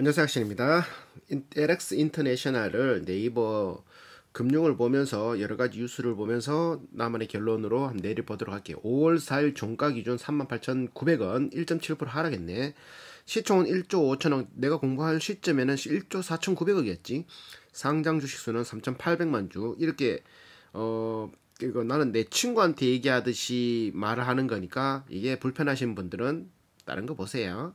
안녕하세요 학신입니다. LX 인터내셔널을 네이버 금융을 보면서 여러가지 뉴스를 보면서 나만의 결론으로 내려보도록 할게요. 5월 4일 종가기준 38,900원 1.7% 하락했네. 시총은 1조 5천억 내가 공부할 시점에는 1조 4,900억이었지. 상장 주식수는 3,800만 주 이렇게 어 이거 나는 내 친구한테 얘기하듯이 말을 하는 거니까 이게 불편하신 분들은 다른 거 보세요.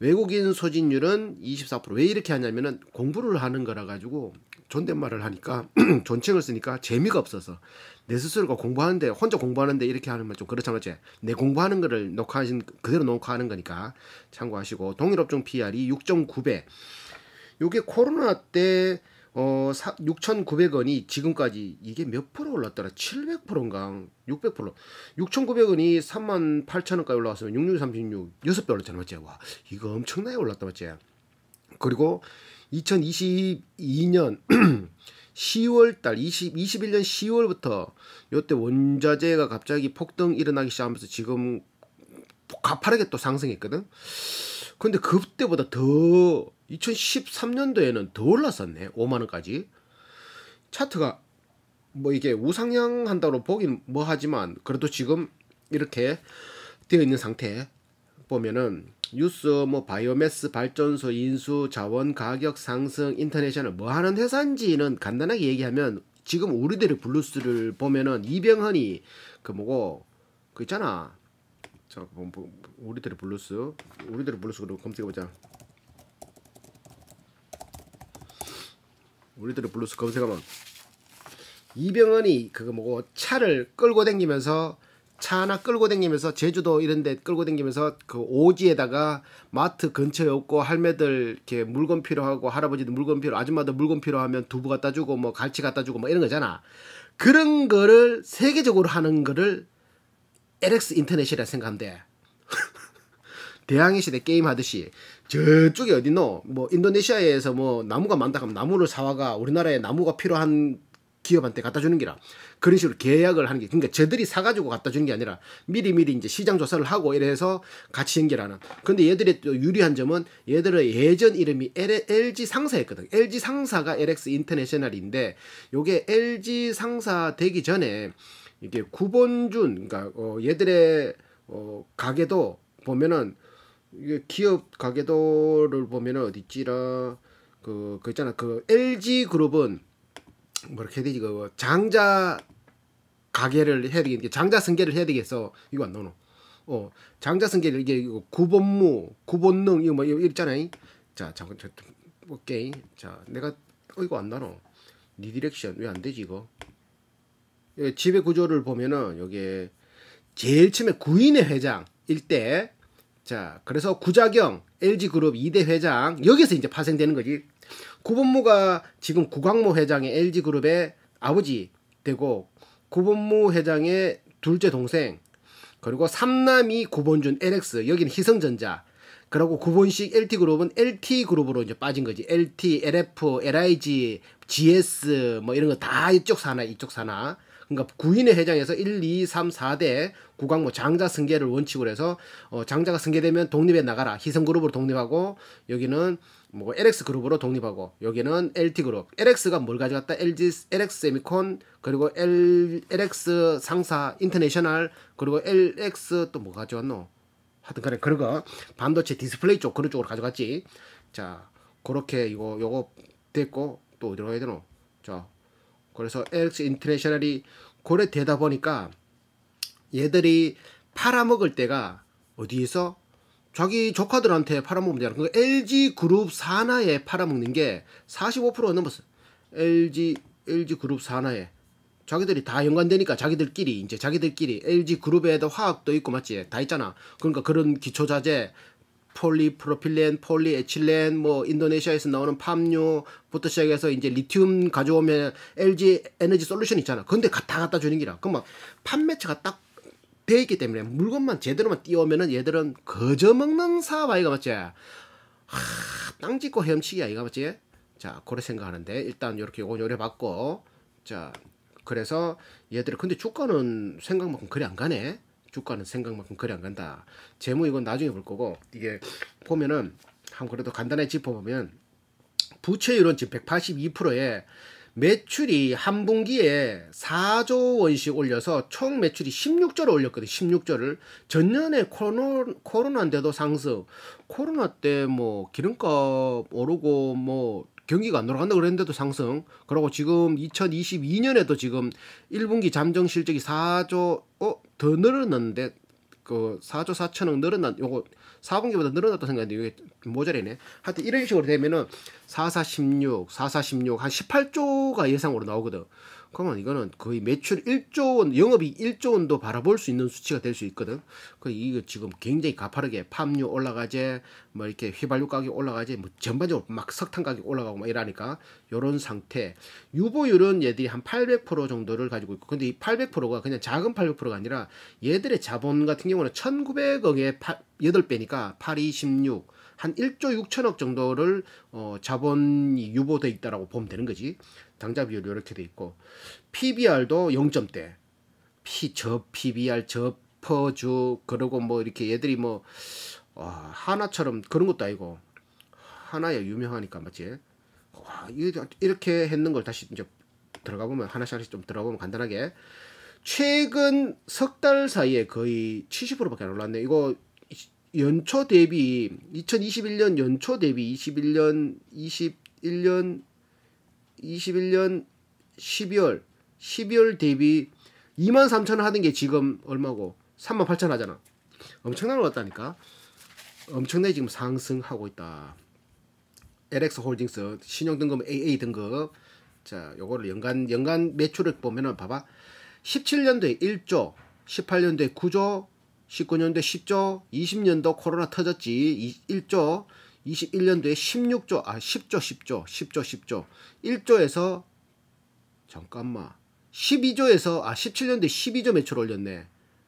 외국인 소진율은 24%왜 이렇게 하냐면은 공부를 하는 거라 가지고 존댓말을 하니까 존칭을 쓰니까 재미가 없어서 내 스스로가 공부하는데 혼자 공부하는데 이렇게 하는 건좀 그렇잖아요. 내 공부하는 거를 녹화하신 그대로 녹화하는 거니까 참고하시고 동일업종 PR이 6.9배. 요게 코로나 때어 6,900원이 지금까지 이게 몇 프로 올랐더라? 700%인가? 600%. 6,900원이 38,000원까지 올라왔으면 6636 6배 올랐잖아, 맞지? 와, 이거 엄청나게 올랐다, 맞지? 그리고 2022년 10월 달 20, 21년 10월부터 요때 원자재가 갑자기 폭등 일어나기 시작하면서 지금 가파르게 또 상승했거든. 근데 그때보다 더 2013년도에는 더 올랐었네. 5만 원까지. 차트가 뭐 이게 우상향 한다고 보긴 뭐 하지만 그래도 지금 이렇게 되어 있는 상태 보면은 뉴스 뭐 바이오매스 발전소 인수 자원 가격 상승 인터내셔널 뭐 하는 회사인지는 간단하게 얘기하면 지금 우리들의 블루스를 보면은 이병헌이 그 뭐고 그 있잖아 자 뭐, 뭐, 우리들의 블루스 우리들의 블루스 그리고 검색해보자 우리들의 블루스 검색하면 이병헌이 그거 뭐고 차를 끌고 댕기면서 차 하나 끌고 댕기면서 제주도 이런 데 끌고 댕기면서 그 오지에다가 마트 근처에 없고 할매들 이렇게 물건 필요하고 할아버지도 물건 필요 아줌마도 물건 필요하면 두부 갖다 주고 뭐 갈치 갖다 주고 뭐 이런 거잖아 그런 거를 세계적으로 하는 거를 LX 인터넷이라 생각한대 대항해 시대 게임 하듯이 저쪽에 어디노? 뭐 인도네시아에서 뭐 나무가 많다 하면 나무를 사와가 우리나라에 나무가 필요한 기업한테 갖다 주는 기라 그런 식으로 계약을 하는 게 그러니까 저들이 사가지고 갖다 주는 게 아니라 미리 미리 이제 시장 조사를 하고 이래서 같이 연결하는 근데 얘들의 또 유리한 점은 얘들의 예전 이름이 LG 상사였거든 LG 상사가 LX 인터내셔널인데 요게 LG 상사 되기 전에 이게 구본준 그러니까 어 얘들의 어 가게도 보면은 이게 기업 가계도를 보면은 어디 지라 그, 그 있잖아 그 LG 그룹은 뭐라 해야 되지 그 장자 가게를 해야 되겠는 장자 승계를 해야 되겠어 이거 안 나오노 어 장자 승계를 이게 이거 구본무 구본능 이거 뭐 이거 있잖아 요자 잠깐 저 오케이 자 내가 어 이거 안 나오노 리디렉션 왜 안 되지 이거 예, 지배 구조를 보면은 여기에 제일 처음에 구인의 회장일 때 자, 그래서 구자경 LG그룹 2대 회장 여기서 이제 파생되는 거지. 구본무가 지금 구광모 회장의 LG그룹의 아버지 되고 구본무 회장의 둘째 동생 그리고 삼남이 구본준 LX 여기는 희성전자 그리고 구본식 LT그룹은 LT그룹으로 이제 빠진 거지. LT, LF, LIG, GS 뭐 이런 거 다 이쪽 사나 이쪽 사나 그러니까 구인의 회장에서 1, 2, 3, 4대 국왕 뭐 장자 승계를 원칙으로 해서 어 장자가 승계되면 독립해 나가라. 희생 그룹으로 독립하고 여기는 뭐 LX 그룹으로 독립하고 여기는 LT 그룹. LX가 뭘 가져갔다? LG LX 세미콘 그리고 L, LX 상사 인터내셔널 그리고 LX 또 뭐 가져왔노? 하여튼 그래 그리고 반도체 디스플레이 쪽 그런 쪽으로 가져갔지. 자, 그렇게 이거 요거 됐고 또 어디로 가야 되노? 그래서 LX 인터내셔널이 고래되다 보니까 얘들이 팔아먹을 때가 어디에서 자기 조카들한테 팔아먹으면 되는 그 그러니까 LG 그룹 산하에 팔아먹는 게 45% 넘었어요. LG LG 그룹 산하에 자기들이 다 연관되니까 자기들끼리 이제 자기들끼리 LG 그룹에도 화학도 있고 맞지 다 있잖아. 그러니까 그런 기초 자재 폴리프로필렌, 폴리에틸렌, 뭐 인도네시아에서 나오는 팜유부터 시작해서 이제 리튬 가져오면 LG 에너지 솔루션 있잖아. 근데 갖다 갖다 주는 기라. 그 막 판매처가 딱 돼 있기 때문에 물건만 제대로만 띄우면은 얘들은 거저 먹는 사업 아이가 맞지? 하, 땅 짓고 헤엄치기 아이가 맞지? 자, 고래 생각하는데 일단 이렇게 요건 요려봤고 자, 그래서 얘들은 근데 주가는 생각만큼 그래 안 가네. 주가는 생각만큼 거래 안 간다. 재무 이건 나중에 볼 거고 이게 보면은 한 그래도 간단히 짚어보면 부채율은 지금 182%에 매출이 한 분기에 4조 원씩 올려서 총 매출이 16조를 올렸거든. 요 16조를 전년에 코로나, 코로나인데도 상승. 코로나 때 뭐 기름값 오르고 뭐 경기가 안 돌아간다 그랬는데도 상승. 그리고 지금 2022년에도 지금 1분기 잠정 실적이 4조 어 더 늘었는데그 4조 4천억 늘어난 요거 4분기보다 늘어났다 생각했는데 이게 모자리네. 하여튼 이런 식으로 되면은 4416, 4416 한 18조가 예상으로 나오거든. 그러면 이거는 거의 매출 1조 원, 영업이익 1조 원도 바라볼 수 있는 수치가 될 수 있거든. 그 이거 지금 굉장히 가파르게 팜유 올라가지뭐 이렇게 휘발유 가격올라가지뭐 전반적으로 막 석탄 가격 올라가고 막 이러니까 요런 상태. 유보율은 얘들이 한 800% 정도를 가지고 있고, 근데 이 800%가 그냥 작은 800%가 아니라 얘들의 자본 같은 경우는 1,900억에 8, 8배니까 826. 한 1조 6천억 정도를 어, 자본이 유보돼 있다라고 보면 되는 거지. 당좌 비율 이렇게 돼 있고 PBR도 0점대 P 저 PBR 저 퍼주 그러고 뭐 이렇게 얘들이 뭐 어, 하나처럼 그런 것도 아니고 하나야 유명하니까 맞지? 와, 이렇게 했는 걸 다시 이제 들어가 보면 하나씩 하나씩 좀 들어가 보면 간단하게 최근 석 달 사이에 거의 70%밖에 안 올랐네. 이거 연초 대비 2021년 연초 대비 21년 21년 2021년 12월 12월 대비 2만 3천 하던 게 지금 얼마고 3만 8천 하잖아. 엄청난게같다니까 엄청나게 지금 상승하고 있다. LX 홀딩스 신용 등급 AA 등급. 자, 요거를 연간 연간 매출액 보면은 봐봐. 17년도에 1조, 18년도에 9조, 19년도에 10조, 20년도 코로나 터졌지 1조, 21년도에 16조, 아, 10조, 10조, 10조, 10조. 1조에서, 잠깐만. 12조에서, 아, 17년도에 12조 매출 올렸네.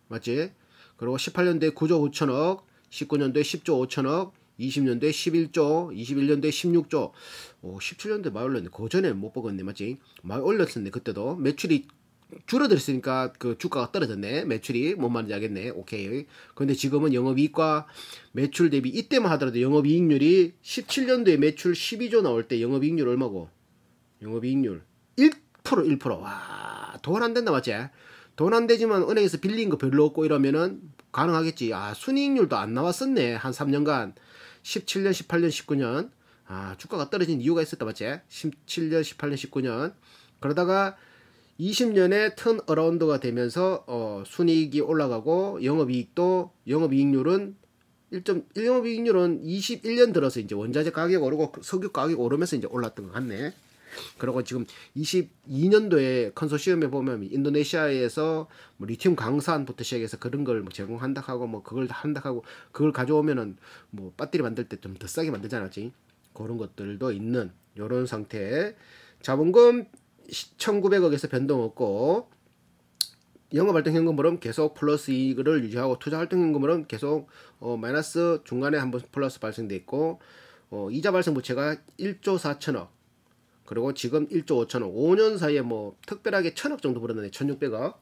맞지? 그리고 18년도에 9조 5천억, 19년도에 10조 5천억, 20년도에 11조, 21년도에 16조, 오, 17년도에 많이 올렸네. 그 전에 못 보겠네, 맞지? 많이 올렸었네, 그때도. 매출이 줄어들었으니까 그 주가가 떨어졌네. 매출이 뭔 말인지 알겠네. 오케이. 그런데 지금은 영업이익과 매출 대비 이때만 하더라도 영업이익률이 17년도에 매출 12조 나올 때 영업이익률 얼마고? 영업이익률 1% 1%. 와, 돈안 된다 맞지? 돈안 되지만 은행에서 빌린 거 별로 없고 이러면은 가능하겠지. 아, 순이익률도 안 나왔었네. 한 3년간 17년, 18년, 19년. 아, 주가가 떨어진 이유가 있었다 맞지? 17년, 18년, 19년. 그러다가 20년에 턴 어라운드가 되면서 어, 순이익이 올라가고 영업이익도 영업이익률은 1점 영업이익률은 21년 들어서 이제 원자재 가격 오르고 그 석유 가격 오르면서 이제 올랐던 것 같네. 그리고 지금 22년도에 컨소시엄에 보면 인도네시아에서 뭐 리튬 강산부터 시작해서 그런 걸 뭐 제공한다 하고 뭐 그걸 한다 하고 그걸 가져오면은 뭐 배터리 만들 때 좀 더 싸게 만들잖아, 지 그런 것들도 있는 요런 상태. 자본금 1900억에서 변동 없고 영업활동현금으로 계속 플러스 이익을 유지하고 투자활동현금으로 계속 어, 마이너스 중간에 한번 플러스 발생돼 있고 어, 이자 발생 부채가 1조 4천억 그리고 지금 1조 5천억 5년 사이에 뭐 특별하게 천억 정도 벌었는데 1600억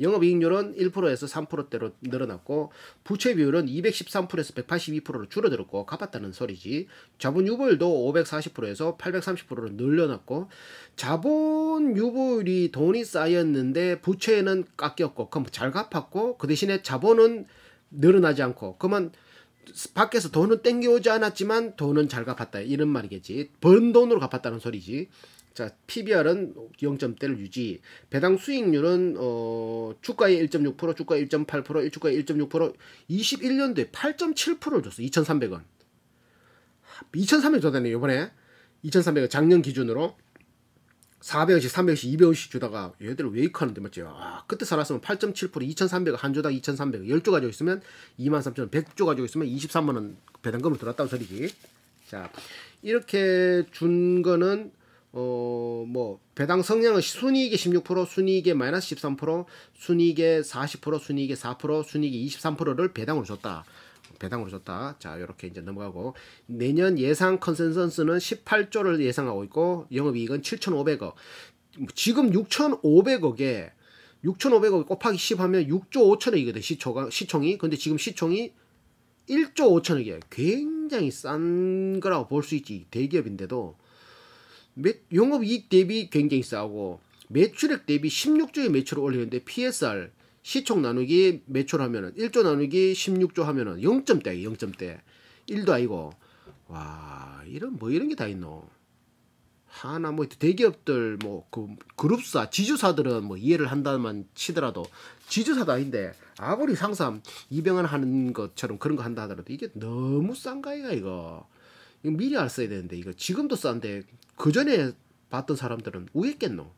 영업이익률은 1%에서 3%대로 늘어났고 부채 비율은 213%에서 182%로 줄어들었고 갚았다는 소리지 자본 유보율도 540%에서 830%로 늘려놨고 자본 유보율이 돈이 쌓였는데 부채는 깎였고 그럼 잘 갚았고 그 대신에 자본은 늘어나지 않고 그러면 밖에서 돈은 땡겨오지 않았지만 돈은 잘 갚았다 이런 말이겠지 번 돈으로 갚았다는 소리지 자, PBR은 0점대를 유지. 배당 수익률은 어 주가의 1.6%, 주가의 1.8%, 주가의 1.6%, 21년도에 8.7%를 줬어. 2,300원. 2,300원 줬다네 요번에. 2,300원 작년 기준으로 400원씩, 300원씩, 200원씩 주다가 얘들 웨이크하는데 맞지? 아, 그때 살았으면 8.7% 2,300원 한주당 2,300원 10조 가지고 있으면 23,000원 100조 가지고 있으면 23만 원 배당금을 들었다는 소리지. 자, 이렇게 준 거는 어, 뭐, 배당 성향은 순이익의 16%, 순이익의 마이너스 13%, 순이익의 40%, 순이익의 4%, 순이익의 23%를 배당으로 줬다. 배당으로 줬다. 자, 이렇게 이제 넘어가고 내년 예상 컨센서스는 18조를 예상하고 있고 영업이익은 7,500억. 지금 6,500억에 6,500억 곱하기 10하면 6조 5천억이거든 시초가 시총이. 근데 지금 시총이 1조 5천억이에요. 굉장히 싼 거라고 볼 수 있지 대기업인데도 영업이익 대비 굉장히 싸고 매출액 대비 16조의 매출을 올리는데 PSR 시총 나누기 매출 하면은 1조 나누기 16조 하면은 0점대 0점대 1도 아니고 와 이런 뭐 이런 게 다 있노 하나 뭐 대기업들 뭐그 그룹사 지주사들은 뭐 이해를 한다만 치더라도 지주사도 아닌데 아무리 상삼 이병헌 하는 것처럼 그런 거 한다 하더라도 이게 너무 싼 거야 이거 이거 미리 알았어야 되는데 이거 지금도 싼데 그 전에 봤던 사람들은 우겠겠노.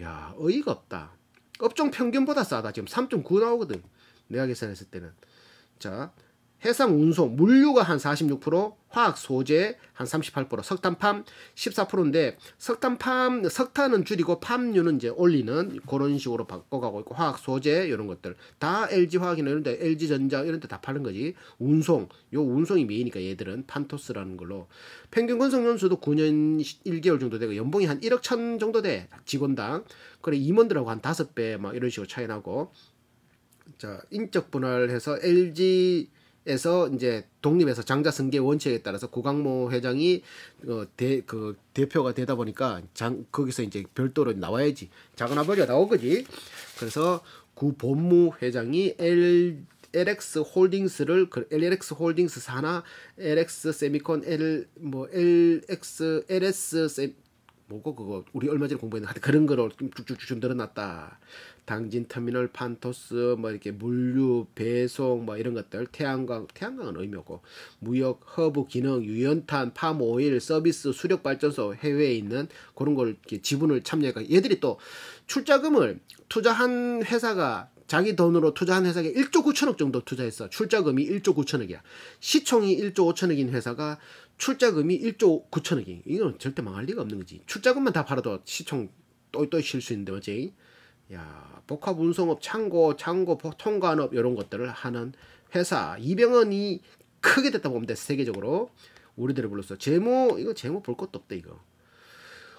야, 어이가 없다. 업종 평균보다 싸다. 지금 3.9 나오거든. 내가 계산했을 때는. 자, 해상 운송, 물류가 한 46%, 화학 소재 한 38%, 석탄팜 14%인데 석탄팜 석탄은 줄이고 팜류는 이제 올리는 그런 식으로 바꿔가고 있고 화학 소재 이런 것들 다 LG 화학이나 이런데 LG 전자 이런데 다 파는 거지 운송 요 운송이 메이니까 얘들은 판토스라는 걸로 평균 건성연수도 9년 1개월 정도 되고 연봉이 한 1억 천 정도 돼 직원당 그래 임원들하고 한 다섯 배 막 이런 식으로 차이 나고 자 인적 분할해서 LG 에서 이제 독립해서 장자 승계 원칙에 따라서 고강모 회장이 어, 대, 그 대표가 되다 보니까 장 거기서 이제 별도로 나와야지 작은 아버지가 나온 거지. 그래서 구 본무 회장이 L LX 홀딩스를 그 LX 홀딩스 산하 LX 세미콘 L 뭐 LX LS 세, 뭐고 그거 우리 얼마 전에 공부했는데 그런 거를 쭉쭉쭉 늘어났다. 당진 터미널 판토스 뭐 이렇게 물류 배송 뭐 이런 것들 태양광 태양광은 의미 없고 무역 허브 기능 유연탄 팜오일 서비스 수력 발전소 해외에 있는 그런 걸 이렇게 지분을 참여해가 얘들이 또 출자금을 투자한 회사가 자기 돈으로 투자한 회사가 1조 9천억 정도 투자했어. 출자금이 1조 9천억이야. 시총이 1조 5천억인 회사가 출자금이 1조 9천억이. 이건 절대 망할 리가 없는 거지. 출자금만 다 팔아도 시총 또또쉴수 이 있는데 어제. 야, 복합 운송업 창고, 창고 통관업 이런 것들을 하는 회사 이병헌이 크게 됐다 보면 돼. 세계적으로 우리들을 불렀어. 재무 이거 재무 볼 것도 없다 이거.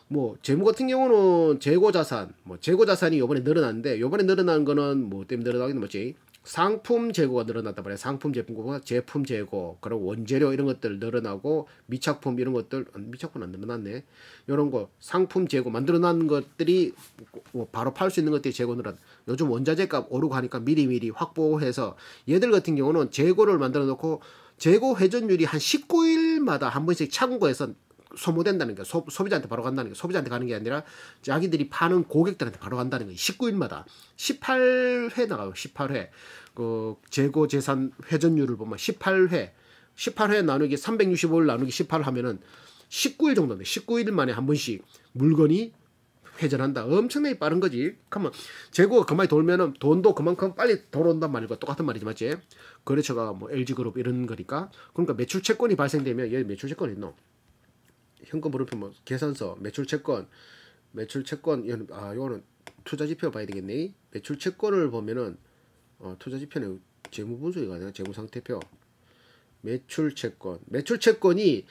뭐 재무 같은 경우는 재고 자산, 뭐 재고 자산이 요번에 늘어났는데 요번에 늘어난 거는 뭐 때문에 늘어나긴 뭐지? 상품 재고가 늘어났다 말이야. 상품 제품과 제품 재고, 그리고 원재료 이런 것들 늘어나고 미착품 이런 것들 아, 미착품 안 늘어났네. 요런 거 상품 재고 만들어 놨는 것들이 뭐 바로 팔 수 있는 것들이 재고 늘어. 요즘 원자재값 오르고 하니까 미리미리 확보해서 얘들 같은 경우는 재고를 만들어 놓고 재고 회전율이 한 19일마다 한 번씩 창고에서 소모된다는 게 소, 비자한테 바로 간다는 게 소비자한테 가는 게 아니라 자기들이 파는 고객들한테 바로 간다는 게 19일마다 18회 나가요. 18회. 그 재고 재산 회전율을 보면 18회 18회 나누기 365일 나누기 18 하면은 19일 정도인데 19일 만에 한 번씩 물건이 회전한다. 엄청나게 빠른 거지. 그러면 재고가 그만이 돌면은 돈도 그만큼 빨리 돌아온단 말이고 똑같은 말이지 맞지? 거래처가 뭐 LG그룹 이런 거니까 그러니까 매출 채권이 발생되면 얘 매출 채권이 있노. 현금 물음표 뭐 계산서 매출 채권 매출 채권 이거아요거는 아, 투자 지표 봐야 되겠네 매출 채권을 보면은 어, 투자 지표는 재무 분석이가 아니라 재무 상태표 매출 채권 매출 채권이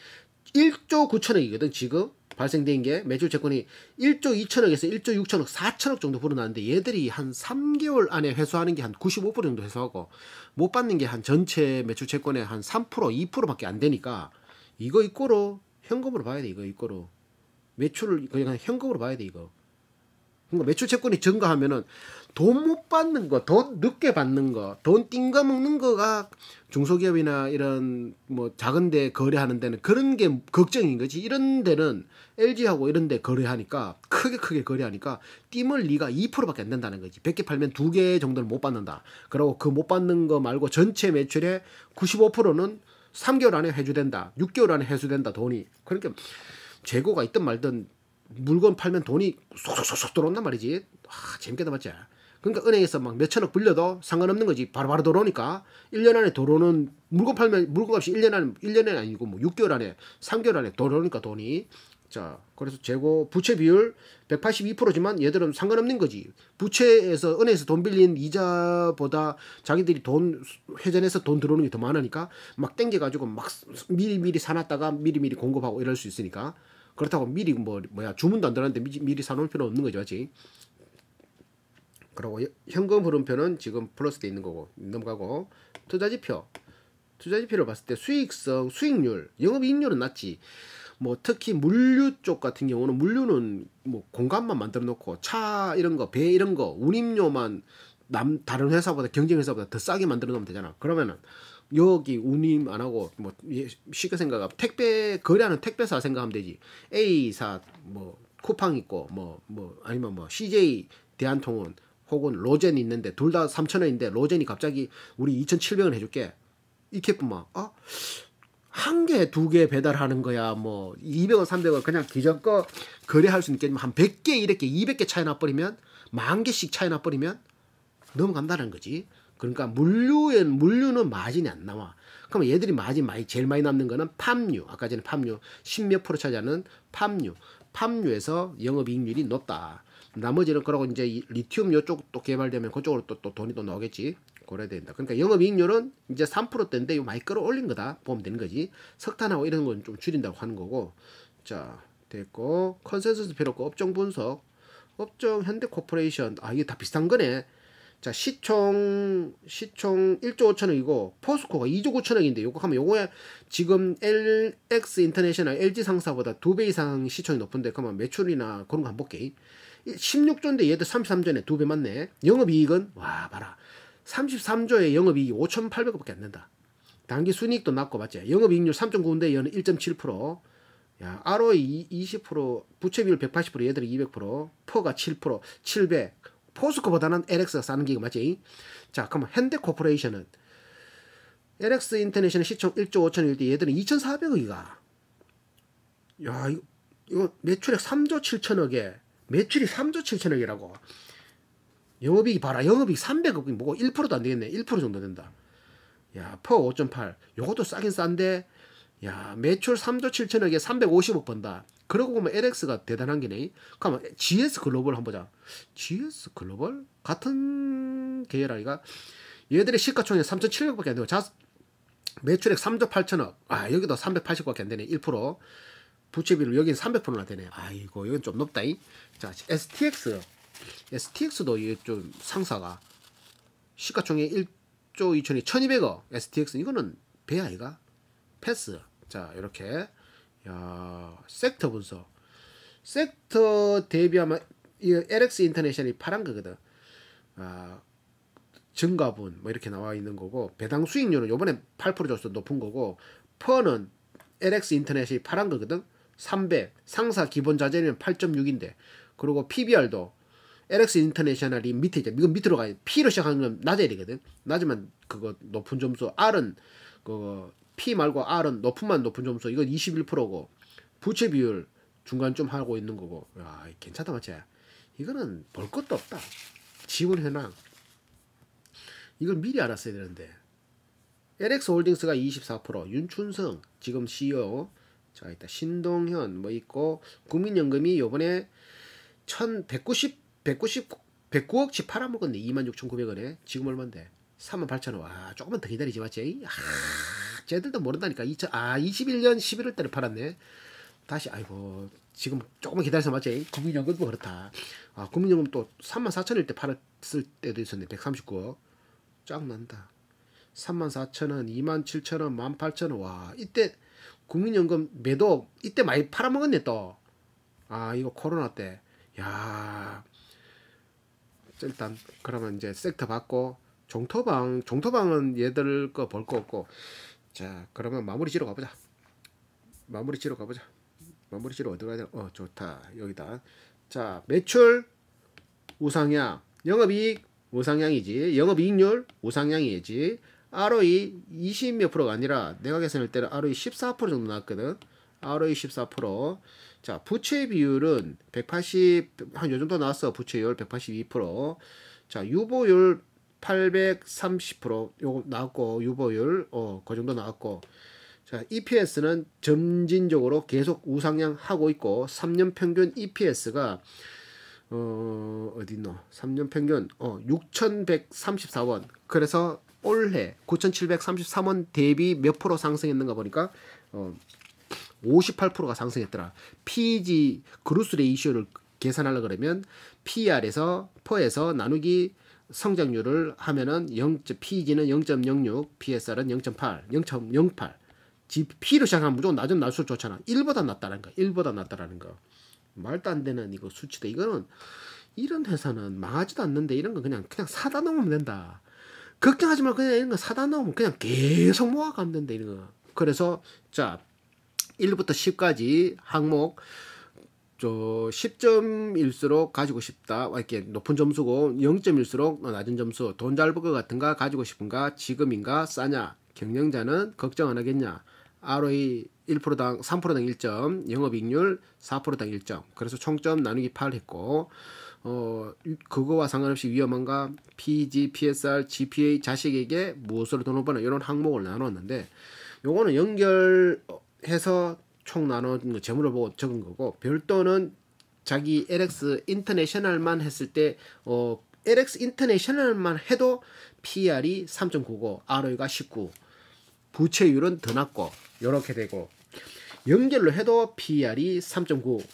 1조 9천억이거든 지금 발생된 게 매출 채권이 1조 2천억에서 1조 6천억 4천억 정도 불어나는데 얘들이 한 3개월 안에 회수하는 게한 95% 정도 회수하고 못 받는 게 한 전체 매출 채권의 한3% 2%밖에 안 되니까 이거 이꼬로 현금으로 봐야 돼 이거 이거로 매출을 그냥 현금으로 봐야 돼 이거 그러니까 매출 채권이 증가하면은 돈 못 받는 거, 돈 늦게 받는 거, 돈 띵가 먹는 거가 중소기업이나 이런 뭐 작은 데 거래하는 데는 그런 게 걱정인 거지. 이런 데는 LG하고 이런 데 거래하니까 크게 크게 거래하니까 띠을 리가 2%밖에 안 된다는 거지. 100개 팔면 2개 정도는 못 받는다. 그리고 그 못 받는 거 말고 전체 매출의 95%는 3개월 안에 해주된다. 6개월 안에 해소된다. 돈이. 그러니까 재고가 있든 말든 물건 팔면 돈이 쏙쏙쏙 들어온단 말이지. 아, 재밌게 나봤지. 그러니까 은행에서 막 몇천억 불려도 상관없는 거지. 바로바로 바로 들어오니까. 1년 안에 들어오는, 물건 팔면, 물건값이 1년 안에, 1년에 아니고 뭐 6개월 안에, 3개월 안에 들어오니까 돈이. 자, 그래서 재고, 부채 비율 182%지만 얘들은 상관없는 거지. 부채에서 은행에서 돈 빌린 이자보다 자기들이 돈 회전해서 돈 들어오는 게 더 많으니까 막 땡겨 가지고 막 미리미리 사놨다가 미리미리 공급하고 이럴 수 있으니까 그렇다고 미리 뭐 뭐야 주문도 안 들었는데 미리, 미리 사놓을 필요는 없는 거죠, 아직. 그러고 현금 흐름표는 지금 플러스 돼 있는 거고 넘어가고 투자지표 투자지표를 봤을 때 수익성 수익률 영업이익률은 낮지 뭐 특히 물류 쪽 같은 경우는 물류는 뭐 공간만 만들어 놓고 차 이런 거, 배 이런 거, 운임료만 남 다른 회사보다 경쟁 회사보다 더 싸게 만들어 놓으면 되잖아. 그러면은 여기 운임 안 하고 뭐 예, 쉽게 생각하면 택배 거래하는 택배사 생각하면 되지. A사 뭐 쿠팡 있고 뭐뭐 뭐 아니면 뭐 CJ 대한통운 혹은 로젠 있는데 둘 다3천원인데 로젠이 갑자기 우리 2,700원 해줄게. 이렇게 뿐만 아 어? 한 개, 두 개 배달하는 거야. 뭐, 200원, 300원 그냥 기존거 거래할 수 있겠지만, 한 100개, 이렇게 200개 차이 나버리면, 만 개씩 차이 나버리면, 너무 간단한 거지. 그러니까 물류엔, 물류는 마진이 안 나와. 그럼 얘들이 마진 많이, 제일 많이 남는 거는 팜유. 아까 전에 팜유. 십몇 프로 차지하는 팜유. 팜유에서 영업이익률이 높다. 나머지는 그러고 이제 리튬 요쪽 또 개발되면 그쪽으로 또, 또 돈이 또 나오겠지. 고려해야 된다. 그러니까 영업이익률은 이제 3%대인데 이거 많이 끌어올린 거다 보면 되는 거지. 석탄하고 이런 건 좀 줄인다고 하는 거고. 자 됐고 컨센서스 필요 없고 업종 분석 업종 현대 코퍼레이션 아 이게 다 비슷한 거네. 자 시총 시총 1조 5천억이고 포스코가 2조 9천억인데 요거 하면 요거에 지금 LX 인터내셔널 LG 상사보다 두 배 이상 시총이 높은데 그러면 매출이나 그런 거 한번 볼게. 16조인데 얘도 33조네 두 배 맞네 영업이익은 와 봐라 33조의 영업이익이 5,800억밖에 안 된다. 단기 순이익도 낮고 맞지? 영업이익률 3.9인데 얘는 1.7%. 야, ROE 20%, 부채비율 180%, 얘들이 200%, 퍼가 7%, 700. 포스코보다는 LX가 싸는 기가 맞지? 자, 그럼 현대코퍼레이션은 LX 인터내셔널 시총 1조 5천일 때 얘들은 2,400억이가. 야, 이거, 이거 매출액 3조 7천억에 매출이 3조 7천억이라고. 영업이익 봐라. 영업이익 300억이 뭐고 1%도 안 되겠네. 1% 정도 된다. 야, 퍼 5.8. 요것도 싸긴 싼데 야, 매출 3조 7천억에 350억 번다. 그러고 보면 LX가 대단한 게네. 그럼 GS 글로벌 한번 보자. GS 글로벌? 같은 계열 아이가? 얘들의 시가총액 3,700밖에 안 되고, 자, 매출액 3조 8천억. 아, 여기도 380밖에 안 되네. 1%. 부채비율 여긴 300%나 되네. 아이고, 여긴 좀 높다잉. 자, STX. STX도 이좀 상사가 시가총액 1조 2천이 1200억 STX 이거는 배 아이가 패스 자 이렇게 야 섹터 분석 섹터 대비하면 이 LX 인터내셔널이 파란 거거든 아 증가분 뭐 이렇게 나와 있는 거고 배당 수익률은 요번에 8% 줬어 높은 거고 퍼는 LX 인터넷이 파란 거거든 300 상사 기본 자재는 8.6인데 그리고 PBR도 LX 인터내셔널이 밑에 이제 이건 밑으로 가야 P로 시작하는 건 낮아야 되거든. 낮으면 그거 높은 점수 R은 그거 P 말고 R은 높은만 높은 점수 이건 21%고 부채 비율 중간 좀 하고 있는 거고 아 괜찮다 맞지? 이거는 볼 것도 없다. 지원 현황 이걸 미리 알았어야 되는데 LX 홀딩스가 24% 윤춘성 지금 CEO 자 이따 신동현 뭐 있고 국민연금이 요번에 1190 190, 109억치 팔아먹었네. 26,900원에. 지금 얼만데? 38,000원. 와, 조금만 더 기다리지 마지. 아, 쟤들도 모른다니까. 2000, 아, 21년 11월 달에 팔았네. 다시, 아이고, 지금 조금만 기다려서 맞지? 국민연금도 그렇다. 아, 국민연금 또 34,000원일 때 팔았을 때도 있었네. 139억. 짱난다. 34,000원, 27,000원, 18,000원. 와, 이때 국민연금 매도 이때 많이 팔아먹었네 또. 아, 이거 코로나 때. 야, 일단 그러면 이제 섹터 받고 종토방 종토방은 얘들 거 볼 거 없고 자 그러면 마무리 지러 가보자 마무리 지러 가보자 마무리 지러 어디로 가야 되나 어 좋다 여기다 자 매출 우상향 영업이익 우상향이지 영업이익률 우상향이지 ROE 20 몇 프로가 아니라 내가 계산할 때는 ROE 14% 정도 나왔거든 ROE 14% 자, 부채 비율은 180, 한 요 정도 나왔어. 부채율 182%. 자, 유보율 830% 요거 나왔고, 유보율, 어, 그 정도 나왔고. 자, EPS는 점진적으로 계속 우상향하고 있고, 3년 평균 EPS가, 어, 어디노? 3년 평균, 어, 6,134원. 그래서 올해 9,733원 대비 몇 프로 상승했는가 보니까, 어, 58%가 상승했더라. PEG 그루스 레이쇼를 계산하려 고 그러면 PR에서 퍼에서 나누기 성장률을 하면은 0, PEG는 0.06, PSR은 0.8, 0.08. P로 시작하면 무조건 낮은 날수록 좋잖아. 1보다 낮다라는 거. 1보다 낮다라는 거. 말도 안 되는 이거 수치다. 이거는 이런 회사는 망하지도 않는데 이런 거 그냥 그냥 사다 놓으면 된다. 걱정하지 말고 그냥 이런 거 사다 놓으면 그냥 계속 모아가면 된다 이런 거. 그래서 자 1부터 10까지 항목 저 10점일수록 가지고 싶다. 이렇게 높은 점수고 0점일수록 뭐 낮은 점수. 돈 잘벌것 같은가 가지고 싶은가 지금인가 싸냐. 경영자는 걱정 안 하겠냐. ROE 1%당 3%당 1점, 영업익률 4%당 1점. 그래서 총점 나누기 8 했고 어 그거와 상관없이 위험한가 PG, PSR, GPA 자식에게 무엇으로 돈을 버는 이런 항목을 나눴는데 요거는 연결 해서 총나눠거 재물을 보고 적은 거고 별도는 자기 LX 인터내셔널만 했을 때 어, LX 인터내셔널만 해도 PR이 3.9고 ROE가 19 부채율은 더 낮고 이렇게 되고 연결로 해도 PR이 3.9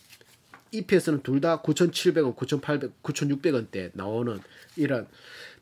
EPS는 둘 다 9,700원, 9,800, 9,600원대 나오는 이런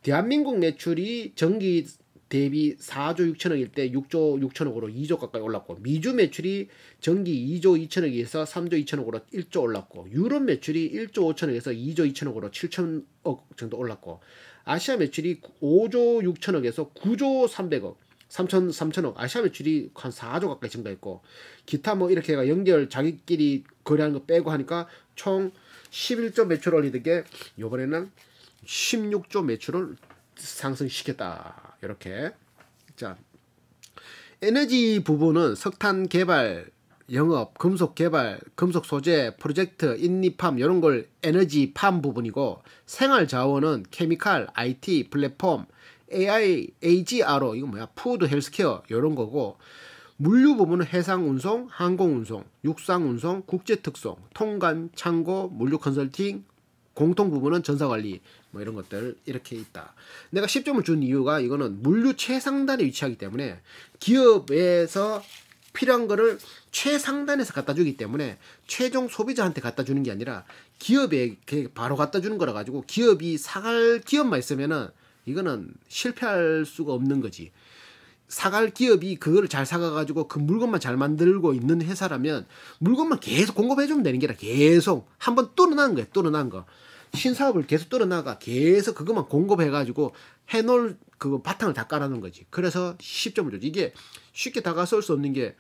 대한민국 매출이 전기 대비 4조 6천억일 때 6조 6천억으로 2조 가까이 올랐고 미주 매출이 전기 2조 2천억에서 3조 2천억으로 1조 올랐고 유럽 매출이 1조 5천억에서 2조 2천억으로 7천억 정도 올랐고 아시아 매출이 5조 6천억에서 9조 3백억 3천 3천억 아시아 매출이 한 4조 가까이 증가했고 기타 뭐 이렇게 해가 연결 자기끼리 거래하는 거 빼고 하니까 총 11조 매출 올리던 게 요번에는 16조 매출을 상승시켰다. 이렇게 자 에너지 부분은 석탄 개발 영업, 금속 개발, 금속 소재, 프로젝트, 인립팜 이런 걸 에너지 팜 부분이고 생활 자원은 케미칼, IT, 플랫폼, AI, AGRO 이거 뭐야? 푸드, 헬스케어 이런 거고 물류 부분은 해상 운송, 항공 운송, 육상 운송, 국제 특송, 통관, 창고, 물류 컨설팅, 공통 부분은 전사 관리, 뭐 이런 것들 이렇게 있다. 내가 10점을 준 이유가 이거는 물류 최상단에 위치하기 때문에 기업에서 필요한 거를 최상단에서 갖다 주기 때문에 최종 소비자한테 갖다 주는 게 아니라 기업에 바로 갖다 주는 거라 가지고 기업이 사갈 기업만 있으면은 이거는 실패할 수가 없는 거지. 사갈 기업이 그거를 잘 사가가지고 그 물건만 잘 만들고 있는 회사라면 물건만 계속 공급해주면 되는 게 아니라 계속 한번 뚫어난 거예요. 뚫어난 거. 신사업을 계속 떨어나가 계속 그것만 공급해가지고 해놓을 그 바탕을 다 깔아놓은 거지. 그래서 10점을 줬지. 이게 쉽게 다가설 수 없는 게,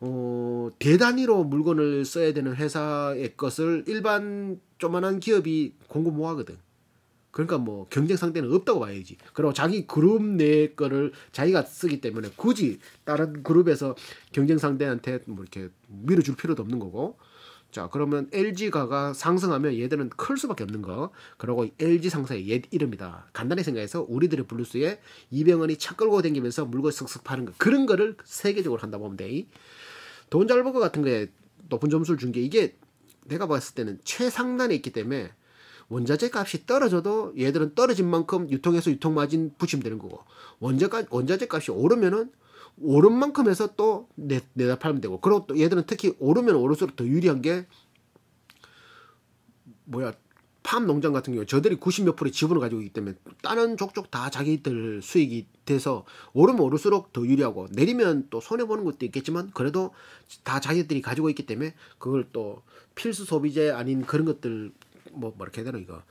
어, 대단위로 물건을 써야 되는 회사의 것을 일반 조만한 기업이 공급 못 하거든. 그러니까 뭐 경쟁 상대는 없다고 봐야지. 그리고 자기 그룹 내 거를 자기가 쓰기 때문에 굳이 다른 그룹에서 경쟁 상대한테 뭐 이렇게 밀어줄 필요도 없는 거고. 자 그러면 LG가가 상승하면 얘들은 클 수밖에 없는 거그리고 LG 상사의 옛 이름이다 간단히 생각해서 우리들의 블루스에 이병헌이 차 끌고 댕기면서 물건 쓱쓱 파는 거 그런 거를 세계적으로 한다 고 보면 돼돈 잘벌것 같은 거에 높은 점수를 준 게 이게 내가 봤을 때는 최상단에 있기 때문에 원자재 값이 떨어져도 얘들은 떨어진 만큼 유통해서 유통 마진 붙이면 되는 거고 원자가, 원자재 값이 오르면은 오른 만큼 해서 또 내, 내다 팔면 되고 그리고 또 얘들은 특히 오르면 오를수록 더 유리한 게 뭐야 팜 농장 같은 경우 저들이 90몇 프로의 지분을 가지고 있기 때문에 다른 족족 다 자기들 수익이 돼서 오르면 오를수록 더 유리하고 내리면 또 손해보는 것도 있겠지만 그래도 다 자기들이 가지고 있기 때문에 그걸 또 필수 소비재 아닌 그런 것들 뭐, 뭐 이렇게 해야 되나 이거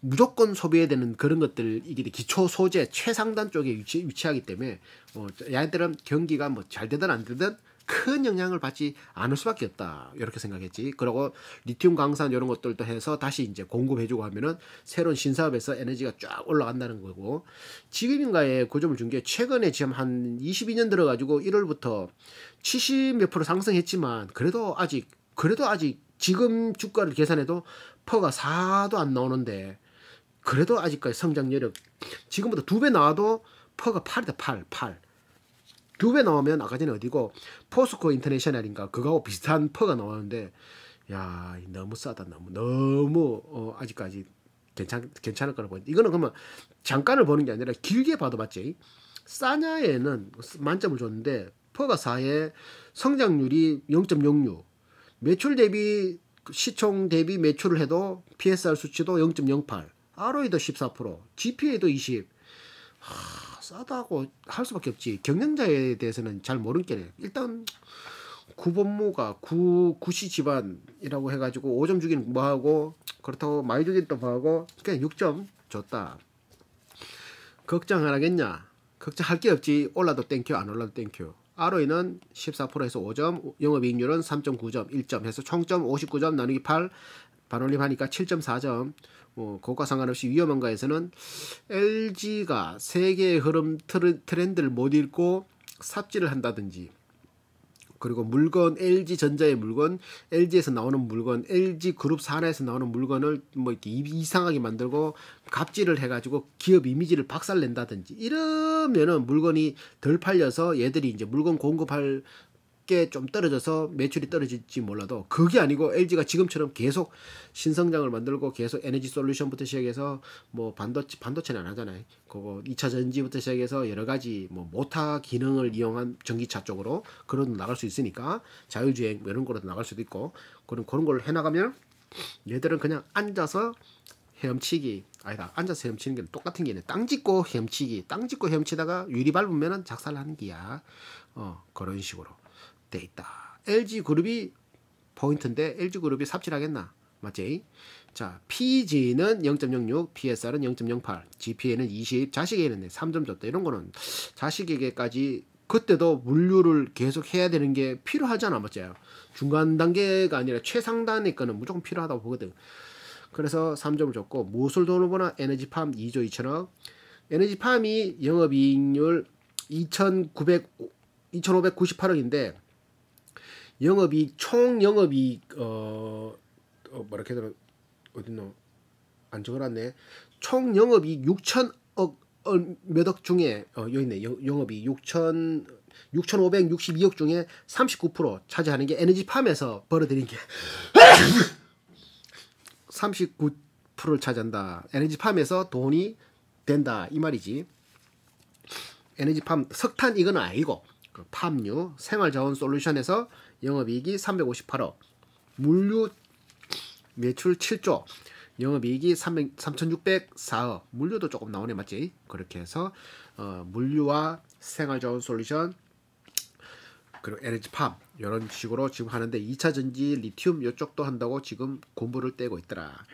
무조건 소비해야 되는 그런 것들 이게 기초 소재 최상단 쪽에 위치, 위치하기 때문에 어, 얘들은 경기가 뭐 잘 되든 안 되든 큰 영향을 받지 않을 수밖에 없다 이렇게 생각했지 그리고 리튬 강산 이런 것들도 해서 다시 이제 공급해주고 하면은 새로운 신사업에서 에너지가 쫙 올라간다는 거고 지금인가에 고점을 준 게 최근에 지금 한 22년 들어가지고 1월부터 70 몇 프로 상승했지만 그래도 아직 그래도 아직 지금 주가를 계산해도 퍼가 4도 안 나오는데 그래도 아직까지 성장 여력 지금보다 두 배 나와도 퍼가 8이다 8 8두배 나오면 아까 전에 어디고 포스코 인터내셔널인가 그거하고 비슷한 퍼가 나오는데 야 너무 싸다 너무 너무 어, 아직까지 괜찮 괜찮을 거라 보니 이거는 그러면 잠깐을 보는 게 아니라 길게 봐도 맞지 싸냐에는 만점을 줬는데 퍼가 4에 성장률이 0.06 매출 대비 시총 대비 매출을 해도 PSR 수치도 0.08, ROE도 14%, GPA도 20. 하, 싸다고 할 수밖에 없지. 경영자에 대해서는 잘 모른 르게 일단 구본모가 구 구시 집안이라고 해가지고 5점 주긴 뭐하고 그렇다고 많이 주긴 또 뭐하고 그냥 6점 줬다. 걱정 안 하겠냐? 걱정할 게 없지. 올라도 땡큐 안 올라도 땡큐. ROE는 14%에서 5점, 영업이익률은 3.9점, 1점 해서 총점 59점 나누기 8, 반올림하니까 7.4점. 뭐 고가 상관없이 위험한가에서는 LG가 세계의 흐름 트렌드를 못 읽고 삽질을 한다든지 그리고 물건 LG 전자의 물건, LG에서 나오는 물건, LG 그룹 산하에서 나오는 물건을 뭐 이렇게 이상하게 만들고 갑질을 해가지고 기업 이미지를 박살낸다든지 이러면은 물건이 덜 팔려서 얘들이 이제 물건 공급할 낮게 좀 떨어져서 매출이 떨어질지 몰라도 그게 아니고 LG가 지금처럼 계속 신성장을 만들고 계속 에너지 솔루션부터 시작해서 뭐 반도체 반도체는 안 하잖아요. 그거 2차 전지부터 시작해서 여러 가지 뭐 모타 기능을 이용한 전기차 쪽으로 그런 나갈 수 있으니까 자율주행 뭐 이런 거로 나갈 수도 있고 그런 그런 걸 해나가면 얘들은 그냥 앉아서 헤엄치기 아니다 앉아서 헤엄치는 게 똑같은 게 아니라 땅 짚고 헤엄치기 땅 짚고 헤엄치다가 유리 밟으면 작살나는 기야 어 그런 식으로 돼 있다. LG그룹이 포인트인데 LG그룹이 삽질하겠나? 맞지? 자, PG는 0.06, PSR은 0.08, GPA는 20, 자식에는 3점 줬다. 이런 거는 자식에게까지 그때도 물류를 계속 해야 되는 게 필요하잖아, 맞죠? 중간 단계가 아니라 최상단이니는 무조건 필요하다고 보거든. 그래서 3점을 줬고 모술 도로보나 에너지팜 2조 2천억, 에너지팜이 영업이익률 2,900 2,598억인데 영업이 총 영업이 어, 어 뭐라 해야 되나 어딨노 안 적어놨네 총 영업이 6천억 어, 몇억 중에 어 여기 있네 영, 영업이 6천 6,562억 중에 39% 차지하는 게 에너지팜에서 벌어들인 게 39%를 차지한다. 에너지팜에서 돈이 된다. 이 말이지. 에너지팜 석탄 이건 아니고 그 팜유 생활자원 솔루션에서 영업이익이 358억 물류 매출 7조 영업이익이 3 6 0 4억 물류도 조금 나오네 맞지? 그렇게 해서 어, 물류와 생활자원 솔루션 그리고 에너지팜 이런 식으로 지금 하는데 2차전지 리튬 요쪽도 한다고 지금 공부를 떼고 있더라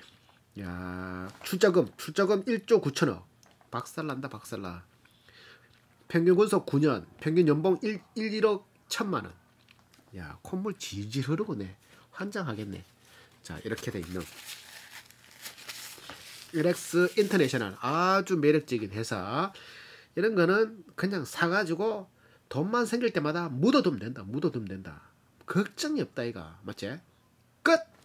야 출자금 출자금 1조 9천억 박살난다 박살나 평균 군속 9년, 평균 연봉 1, 1 1 천만 원. 야, 콧물 질질 흐르고네. 환장하겠네. 자, 이렇게 돼 있는. LX 인터내셔널 아주 매력적인 회사 이런 거는 그냥 사가지고 돈만 생길 때마다 묻어두면 된다 묻어두면 된다 걱정이 없다 이가 맞지? 끝!